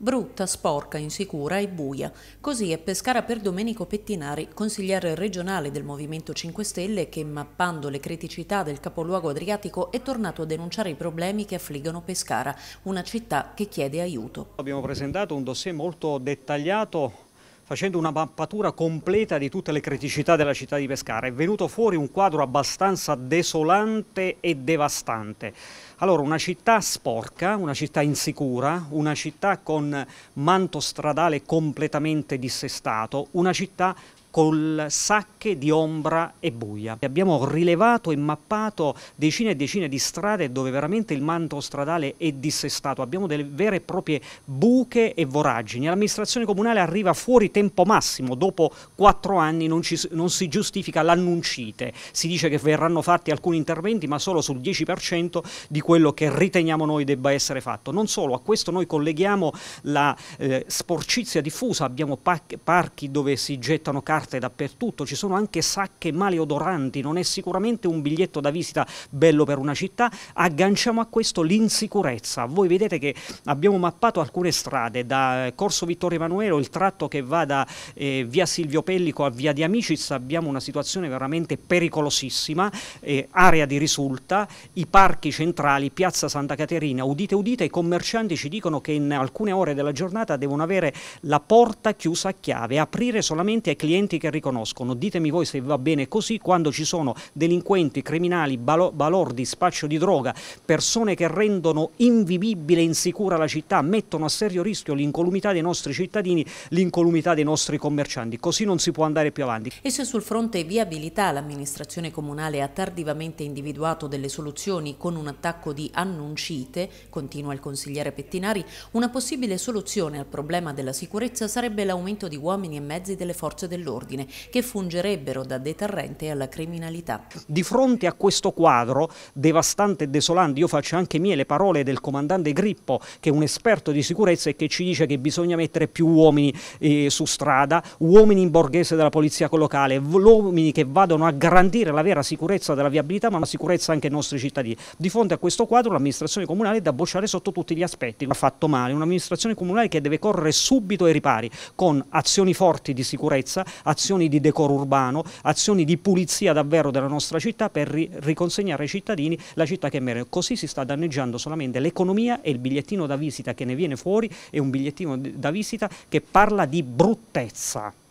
Brutta, sporca, insicura e buia. Così è Pescara per Domenico Pettinari, consigliere regionale del Movimento 5 Stelle che, mappando le criticità del capoluogo adriatico, è tornato a denunciare i problemi che affliggono Pescara, una città che chiede aiuto. Abbiamo presentato un dossier molto dettagliato facendo una mappatura completa di tutte le criticità della città di Pescara. È venuto fuori un quadro abbastanza desolante e devastante. Allora, una città sporca, una città insicura, una città con manto stradale completamente dissestato, una città col sacche di ombra e buia. Abbiamo rilevato e mappato decine e decine di strade dove veramente il manto stradale è dissestato, abbiamo delle vere e proprie buche e voragini. L'amministrazione comunale arriva fuori tempo massimo, dopo quattro anni non, ci, non si giustifica l'annuncite, si dice che verranno fatti alcuni interventi ma solo sul 10% di quello che riteniamo noi debba essere fatto. Non solo, a questo noi colleghiamo la eh, sporcizia diffusa, abbiamo parchi dove si gettano carri carte dappertutto, ci sono anche sacche maleodoranti, non è sicuramente un biglietto da visita bello per una città, agganciamo a questo l'insicurezza. Voi vedete che abbiamo mappato alcune strade, da Corso Vittorio Emanuele, il tratto che va da eh, via Silvio Pellico a via di Amicis, abbiamo una situazione veramente pericolosissima, eh, area di risulta, i parchi centrali, piazza Santa Caterina, udite udite, i commercianti ci dicono che in alcune ore della giornata devono avere la porta chiusa a chiave, aprire solamente ai clienti delinquenti che riconoscono. Ditemi voi se va bene così quando ci sono delinquenti, criminali, balordi, spaccio di droga, persone che rendono invivibile e insicura la città, mettono a serio rischio l'incolumità dei nostri cittadini, l'incolumità dei nostri commercianti. Così non si può andare più avanti. E se sul fronte viabilità l'amministrazione comunale ha tardivamente individuato delle soluzioni con un attacco di annuncite, continua il consigliere Pettinari, una possibile soluzione al problema della sicurezza sarebbe l'aumento di uomini e mezzi delle forze dell'ordine dell'ordine che fungerebbero da deterrente alla criminalità. Di fronte a questo quadro devastante e desolante, io faccio anche mie le parole del comandante Grippo, che è un esperto di sicurezza e che ci dice che bisogna mettere più uomini eh, su strada, uomini in borghese della polizia locale, uomini che vadano a garantire la vera sicurezza della viabilità, ma la sicurezza anche ai nostri cittadini. Di fronte a questo quadro l'amministrazione comunale è da bocciare sotto tutti gli aspetti. Ha fatto male, un'amministrazione comunale che deve correre subito ai ripari con azioni forti di sicurezza, azioni di decoro urbano, azioni di pulizia davvero della nostra città per ri riconsegnare ai cittadini la città che merita. Così si sta danneggiando solamente l'economia e il bigliettino da visita che ne viene fuori è un bigliettino da visita che parla di bruttezza.